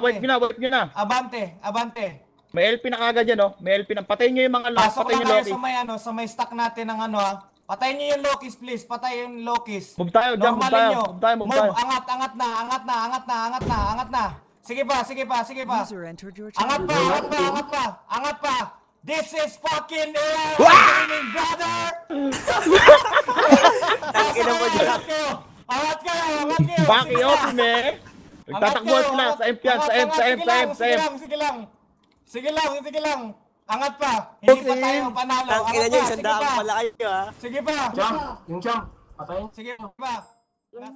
Wipe nyo na, wipe nyo na. Abante, abante. May LP na kagad yan, oh. May LP na. Patayin nyo yung mga lock. Pasok Patayin na yung kayo Loki. sa may ano, sa may stack natin ng ano ah. Patayin niyo yung Lokis please, patayin yung Lokis. Move tayo, jump, move Normalin tayo, nyo. move tayo, move tayo. angat, angat na, angat na, angat na, angat na, angat na. Sige pa, sige pa, sige pa. Angat pa, angat pa, angat pa, angat pa. This is fucking AI gaming, brother! Pasok na, angat kayo! Angat kayo, angat kayo! Back it man! Nagtatakbuhan sila sa M yan, sa M, sa M, sa M, sa M. Sige lang, sige lang, sige lang. Angat pa. Hindi pa tayo panalo. Angat pa, isang pa. Pala kayo, ah. ha? Sige pa. Jump, yung jump. Patayin. Sige pa.